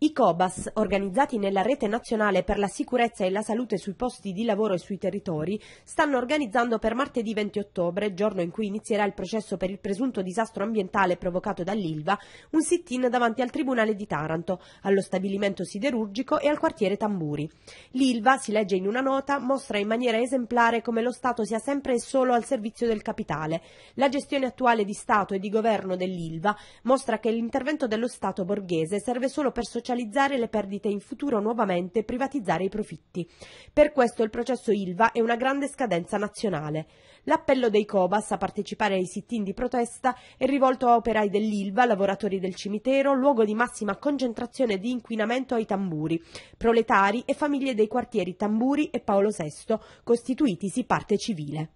I COBAS, organizzati nella Rete Nazionale per la Sicurezza e la Salute sui posti di lavoro e sui territori, stanno organizzando per martedì 20 ottobre, giorno in cui inizierà il processo per il presunto disastro ambientale provocato dall'Ilva, un sit-in davanti al Tribunale di Taranto, allo stabilimento siderurgico e al quartiere Tamburi. L'Ilva, si legge in una nota, mostra in maniera esemplare come lo Stato sia sempre e solo al servizio del capitale. La gestione attuale di Stato e di governo dell'Ilva mostra che l'intervento dello Stato borghese serve solo per socializzare commercializzare le perdite e in futuro nuovamente privatizzare i profitti. Per questo il processo ILVA è una grande scadenza nazionale. L'appello dei Cobas a partecipare ai sit-in di protesta è rivolto a operai dell'ILVA, lavoratori del cimitero, luogo di massima concentrazione di inquinamento ai tamburi, proletari e famiglie dei quartieri Tamburi e Paolo VI, costituitisi parte civile.